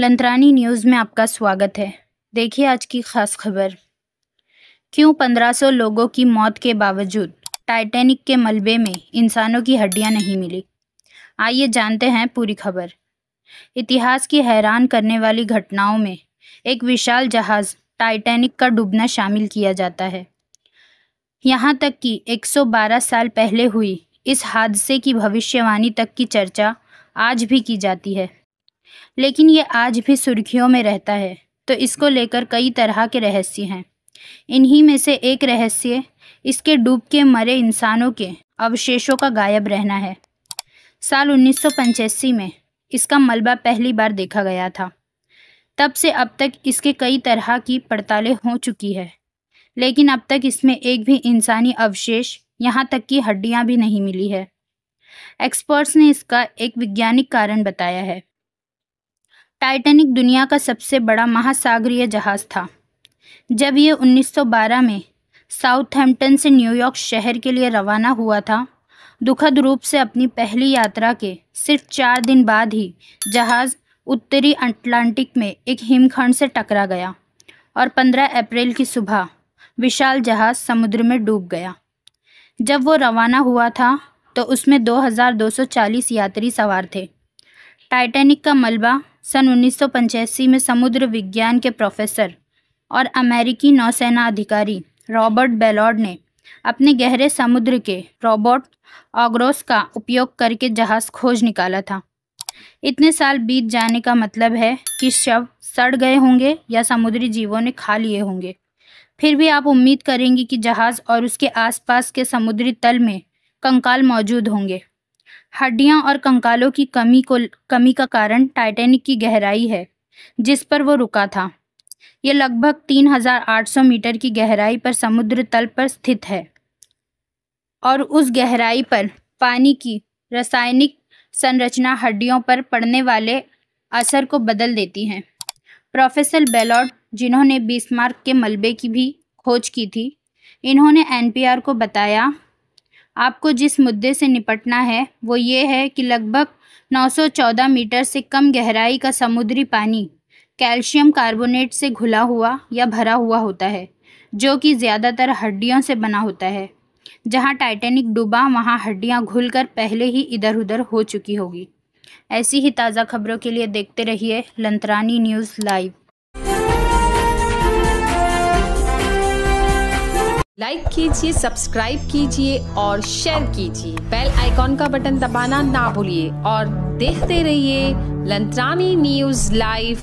लंतरानी news में आपका स्वागत है देखिए आज की खास खबर क्यों 1500 लोगों की मौत के बावजूद टाइटैनिक के मलबे में इंसानों की हड्डियां नहीं मिली आइए जानते हैं पूरी खबर इतिहास की हैरान करने वाली घटनाओं में एक विशाल जहाज़ टाइटैनिक का डूबना शामिल किया जाता है यहाँ तक कि 112 साल पहले हुई इस हादसे की भविष्यवाणी तक की चर्चा आज भी की जाती है लेकिन ये आज भी सुर्खियों में रहता है तो इसको लेकर कई तरह के रहस्य हैं इन्हीं में से एक रहस्य इसके डूब के मरे इंसानों के अवशेषों का गायब रहना है साल उन्नीस में इसका मलबा पहली बार देखा गया था तब से अब तक इसके कई तरह की पड़तालें हो चुकी है लेकिन अब तक इसमें एक भी इंसानी अवशेष यहाँ तक कि हड्डियाँ भी नहीं मिली है एक्सपर्ट्स ने इसका एक वैज्ञानिक कारण बताया है टाइटैनिक दुनिया का सबसे बड़ा महासागरीय जहाज़ था जब यह 1912 में साउथहैम्पटन से न्यूयॉर्क शहर के लिए रवाना हुआ था दुखद रूप से अपनी पहली यात्रा के सिर्फ चार दिन बाद ही जहाज़ उत्तरी अटलांटिक में एक हिमखंड से टकरा गया और 15 अप्रैल की सुबह विशाल जहाज़ समुद्र में डूब गया जब वो रवाना हुआ था तो उसमें 2240 यात्री सवार थे टाइटैनिक का मलबा सन उन्नीस में समुद्र विज्ञान के प्रोफेसर और अमेरिकी नौसेना अधिकारी रॉबर्ट बेलॉर्ड ने अपने गहरे समुद्र के रॉबर्ट ऑग्रोस का उपयोग करके जहाज खोज निकाला था इतने साल बीत जाने का मतलब है कि शव सड़ गए होंगे या समुद्री जीवों ने खा लिए होंगे फिर भी आप उम्मीद करेंगे कि जहाज़ और उसके आसपास के समुद्री तल में कंकाल मौजूद होंगे हड्डियां और कंकालों की कमी को कमी का कारण टाइटैनिक की गहराई है जिस पर वो रुका था यह लगभग 3,800 मीटर की गहराई पर समुद्र तल पर स्थित है और उस गहराई पर पानी की रासायनिक संरचना हड्डियों पर पड़ने वाले असर को बदल देती है प्रोफेसर बेलॉड जिन्होंने बीसमार्क के मलबे की भी खोज की थी इन्होंने एनपीआर को बताया आपको जिस मुद्दे से निपटना है वो ये है कि लगभग 914 मीटर से कम गहराई का समुद्री पानी कैल्शियम कार्बोनेट से घुला हुआ या भरा हुआ होता है जो कि ज़्यादातर हड्डियों से बना होता है जहाँ टाइटेनिक डूबा वहाँ हड्डियाँ घुलकर पहले ही इधर उधर हो चुकी होगी ऐसी ही ताज़ा खबरों के लिए देखते रहिए लंतरानी न्यूज़ लाइव लाइक कीजिए सब्सक्राइब कीजिए और शेयर कीजिए बेल आइकॉन का बटन दबाना ना भूलिए और देखते रहिए लंत्रानी न्यूज लाइव